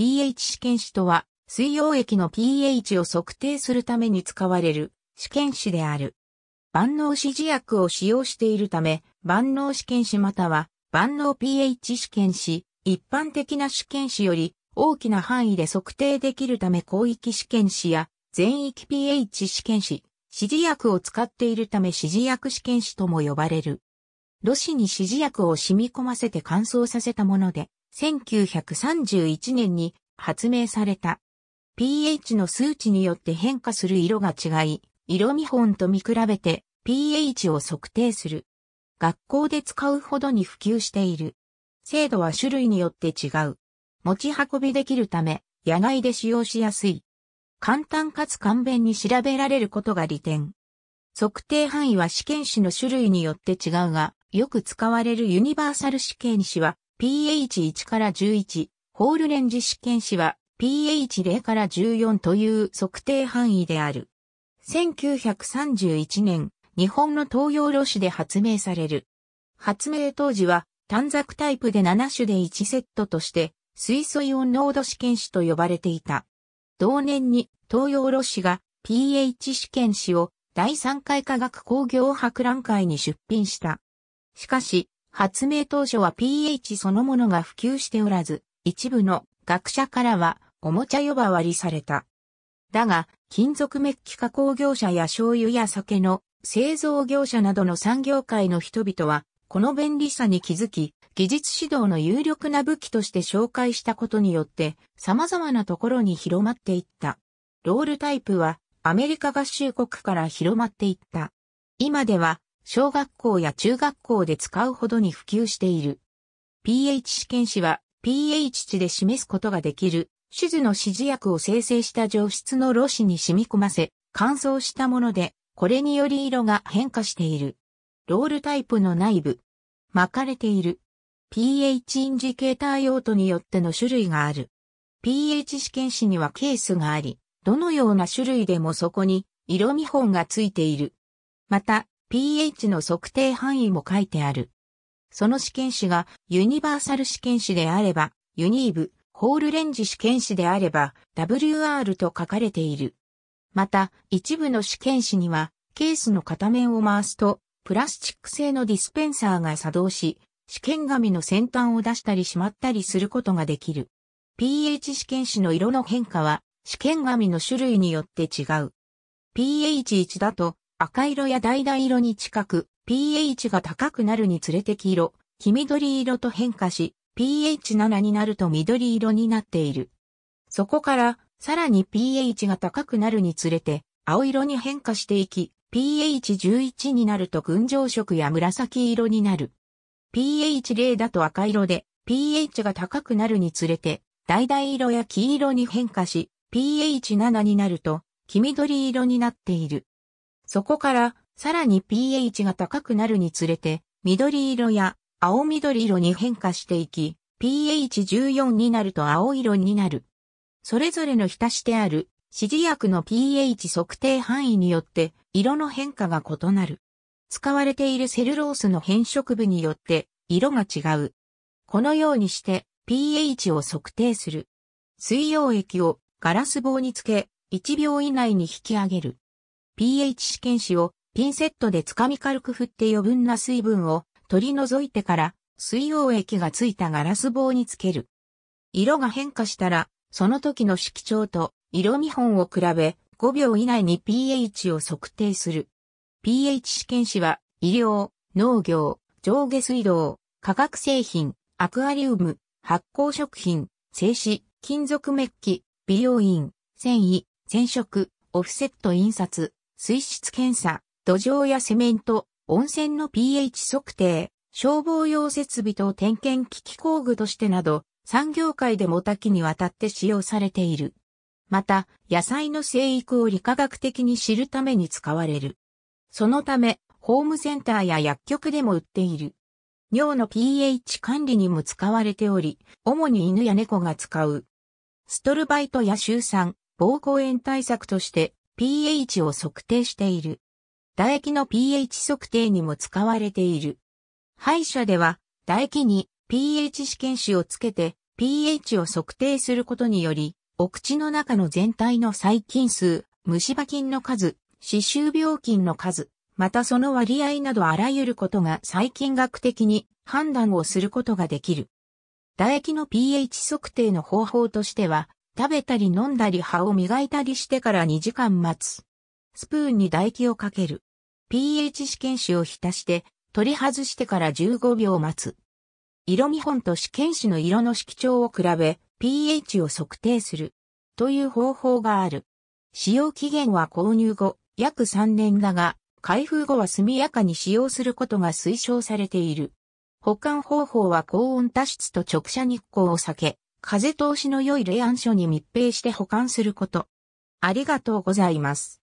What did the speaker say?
pH 試験紙とは、水溶液の pH を測定するために使われる試験紙である。万能指示薬を使用しているため、万能試験紙または万能 pH 試験紙、一般的な試験紙より大きな範囲で測定できるため広域試験紙や全域 pH 試験紙、指示薬を使っているため指示薬試験紙とも呼ばれる。露紙に指示薬を染み込ませて乾燥させたもので、1931年に発明された。pH の数値によって変化する色が違い、色見本と見比べて pH を測定する。学校で使うほどに普及している。精度は種類によって違う。持ち運びできるため、野外で使用しやすい。簡単かつ簡便に調べられることが利点。測定範囲は試験紙の種類によって違うが、よく使われるユニバーサル試験紙は pH1 から11、ホールレンジ試験紙は pH0 から14という測定範囲である。1931年、日本の東洋露紙で発明される。発明当時は短冊タイプで7種で1セットとして水素イオン濃度試験紙と呼ばれていた。同年に東洋露紙が pH 試験紙を第3回科学工業博覧会に出品した。しかし、発明当初は pH そのものが普及しておらず、一部の学者からはおもちゃ呼ばわりされた。だが、金属メッキ加工業者や醤油や酒の製造業者などの産業界の人々は、この便利さに気づき、技術指導の有力な武器として紹介したことによって、様々なところに広まっていった。ロールタイプは、アメリカ合衆国から広まっていった。今では、小学校や中学校で使うほどに普及している。pH 試験紙は pH 値で示すことができる、手術の指示薬を生成した上質の露紙に染み込ませ、乾燥したもので、これにより色が変化している。ロールタイプの内部。巻かれている。pH インジケーター用途によっての種類がある。pH 試験紙にはケースがあり、どのような種類でもそこに色見本がついている。また、pH の測定範囲も書いてある。その試験紙がユニバーサル試験紙であれば、ユニーブ、ホールレンジ試験紙であれば、WR と書かれている。また、一部の試験紙には、ケースの片面を回すと、プラスチック製のディスペンサーが作動し、試験紙の先端を出したりしまったりすることができる。pH 試験紙の色の変化は、試験紙の種類によって違う。pH1 だと、赤色や橙色に近く、pH が高くなるにつれて黄色、黄緑色と変化し、pH7 になると緑色になっている。そこから、さらに pH が高くなるにつれて、青色に変化していき、pH11 になると群青色や紫色になる。pH0 だと赤色で、pH が高くなるにつれて、橙色や黄色に変化し、pH7 になると、黄緑色になっている。そこから、さらに pH が高くなるにつれて、緑色や青緑色に変化していき、pH14 になると青色になる。それぞれの浸してある指示薬の pH 測定範囲によって色の変化が異なる。使われているセルロースの変色部によって色が違う。このようにして pH を測定する。水溶液をガラス棒につけ1秒以内に引き上げる。pH 試験紙をピンセットでつかみ軽く振って余分な水分を取り除いてから水溶液がついたガラス棒につける。色が変化したら、その時の色調と色見本を比べ5秒以内に pH を測定する。pH 試験紙は医療、農業、上下水道、化学製品、アクアリウム、発酵食品、製紙、金属メッキ、美容院、繊維、染色、オフセット印刷、水質検査、土壌やセメント、温泉の pH 測定、消防用設備等点検機器工具としてなど、産業界でも多岐にわたって使用されている。また、野菜の生育を理科学的に知るために使われる。そのため、ホームセンターや薬局でも売っている。尿の pH 管理にも使われており、主に犬や猫が使う。ストルバイトやシュ酸、膀胱炎対策として pH を測定している。唾液の pH 測定にも使われている。歯医者では、唾液に pH 試験紙をつけて pH を測定することにより、お口の中の全体の細菌数、虫歯菌の数、歯周病菌の数、またその割合などあらゆることが細菌学的に判断をすることができる。唾液の pH 測定の方法としては、食べたり飲んだり歯を磨いたりしてから2時間待つ。スプーンに唾液をかける。pH 試験紙を浸して、取り外してから15秒待つ。色見本と試験紙の色の色調を比べ、pH を測定する。という方法がある。使用期限は購入後、約3年だが、開封後は速やかに使用することが推奨されている。保管方法は高温多湿と直射日光を避け、風通しの良い冷暗所に密閉して保管すること。ありがとうございます。